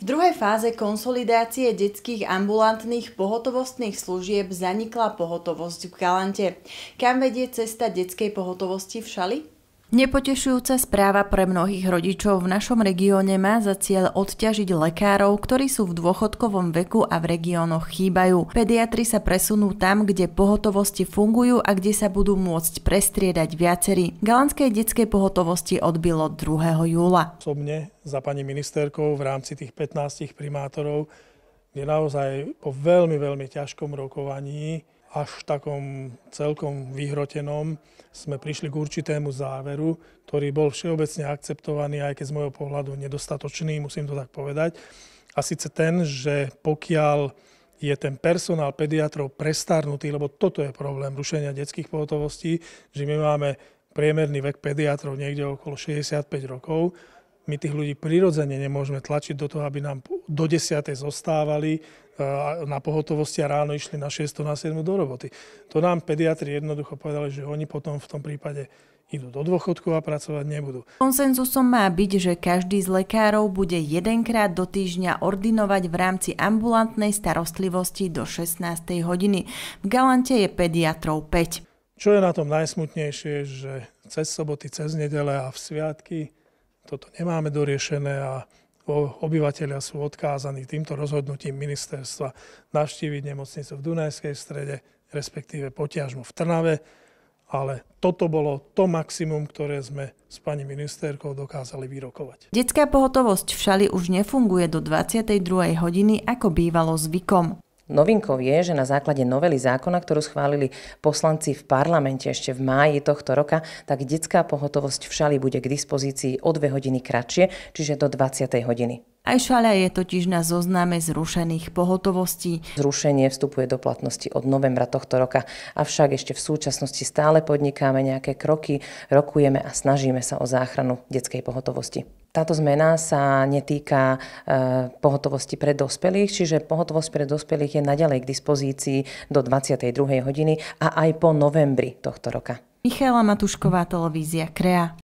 V druhej fáze konsolidácie detských ambulantných pohotovostných služieb zanikla pohotovosť v Galante. Kam vedie cesta detskej pohotovosti v Šali? Nepotešujúca správa pre mnohých rodičov v našom regióne má za cieľ odťažiť lekárov, ktorí sú v dôchodkovom veku a v regiónoch chýbajú. Pediatri sa presunú tam, kde pohotovosti fungujú a kde sa budú môcť prestriedať viacerí. Galanskej detskej pohotovosti odbilo 2. júla. Osobne za pani ministerkou v rámci tých 15 primátorov, kde naozaj po veľmi, veľmi ťažkom rokovaní až v takom celkom vyhrotenom sme prišli k určitému záveru, ktorý bol všeobecne akceptovaný, aj keď z môjho pohľadu nedostatočný, musím to tak povedať. A síce ten, že pokiaľ je ten personál pediatrov prestarnutý, lebo toto je problém rušenia detských pohotovostí, že my máme priemerný vek pediatrov niekde okolo 65 rokov, my tých ľudí prirodzene nemôžeme tlačiť do toho, aby nám do 10. zostávali e, na pohotovosti a ráno išli na 6. na 7. do roboty. To nám pediatri jednoducho povedali, že oni potom v tom prípade idú do dôchodku a pracovať nebudú. Konsenzusom má byť, že každý z lekárov bude jedenkrát do týždňa ordinovať v rámci ambulantnej starostlivosti do 16. hodiny. V Galante je pediatrov 5. Čo je na tom najsmutnejšie, že cez soboty, cez nedele a v sviatky toto nemáme doriešené a obyvateľia sú odkázaní týmto rozhodnutím ministerstva navštíviť nemocnicu v Dunajskej strede, respektíve potiažmo v Trnave. Ale toto bolo to maximum, ktoré sme s pani ministerkou dokázali vyrokovať. Detská pohotovosť v Šali už nefunguje do 22. hodiny, ako bývalo zvykom. Novinkou je, že na základe novely zákona, ktorú schválili poslanci v parlamente ešte v máji tohto roka, tak detská pohotovosť v šali bude k dispozícii o dve hodiny kratšie, čiže do 20. hodiny. Aj Šaľa je totiž na zozname zrušených pohotovostí. Zrušenie vstupuje do platnosti od novembra tohto roka, avšak ešte v súčasnosti stále podnikáme nejaké kroky, rokujeme a snažíme sa o záchranu detskej pohotovosti. Táto zmena sa netýka e, pohotovosti pre dospelých, čiže pohotovosť pre dospelých je naďalej k dispozícii do 22. hodiny a aj po novembri tohto roka. Michála Matušková, televízia Krea.